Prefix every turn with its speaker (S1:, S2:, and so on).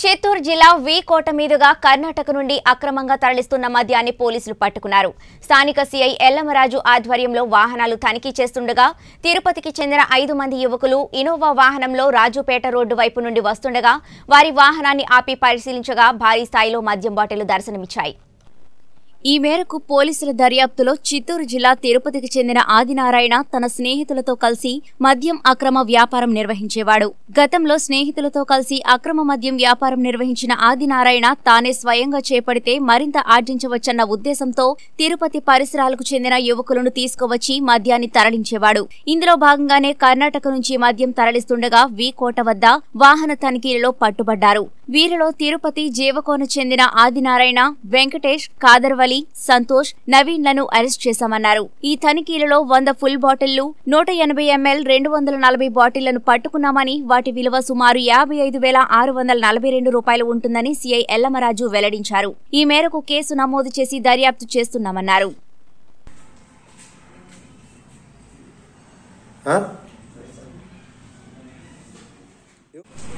S1: చిత్తూరు జిల్లా వి కోట మీదుగా కర్ణాటక నుండి అక్రమంగా తరలిస్తున్న మద్యాన్ని పోలీసులు పట్టుకున్నారు స్థానిక సీఐ ఎల్లమరాజు ఆధ్వర్యంలో వాహనాలు తనిఖీ చేస్తుండగా తిరుపతికి చెందిన ఐదు మంది యువకులు ఇనోవా వాహనంలో రాజుపేట రోడ్డు వైపు నుండి వస్తుండగా వారి వాహనాన్ని ఆపి పరిశీలించగా భారీ స్థాయిలో మద్యం బాటిల్ దర్శనమిచ్చాయి ఈ మేరకు పోలీసుల దర్యాప్తులో చిత్తూరు జిల్లా తిరుపతికి చెందిన ఆదినారాయణ తన స్నేహితులతో కలిసి మద్యం అక్రమ వ్యాపారం నిర్వహించేవాడు గతంలో స్నేహితులతో కలిసి అక్రమ మద్యం వ్యాపారం నిర్వహించిన ఆదినారాయణ తానే స్వయంగా చేపడితే మరింత ఆర్జించవచ్చన్న ఉద్దేశంతో తిరుపతి పరిసరాలకు చెందిన యువకులను తీసుకువచ్చి మద్యాన్ని తరలించేవాడు ఇందులో భాగంగానే కర్ణాటక నుంచి మద్యం తరలిస్తుండగా కోట వద్ద వాహన తనిఖీలలో పట్టుబడ్డారు వీరిలో తిరుపతి జీవకోన చెందిన ఆదినారాయణ వెంకటేష్ కాదర్వల్లి అలీ సంతోష్ లను అరెస్ట్ చేశామన్నారు ఈ తనిఖీలలో వంద ఫుల్ బాటిళ్లు నూట ఎనభై ఎంఎల్ రెండు వందల నలభై బాటిళ్లను పట్టుకున్నామని వాటి విలువ సుమారు యాభై ఐదు వేల ఆరు వందల నలభై రెండు రూపాయలు ఉంటుందని సిఐ ఎల్లమరాజు వెల్లడించారు ఈ మేరకు కేసు నమోదు చేసి దర్యాప్తు చేస్తున్నామన్నారు Huh?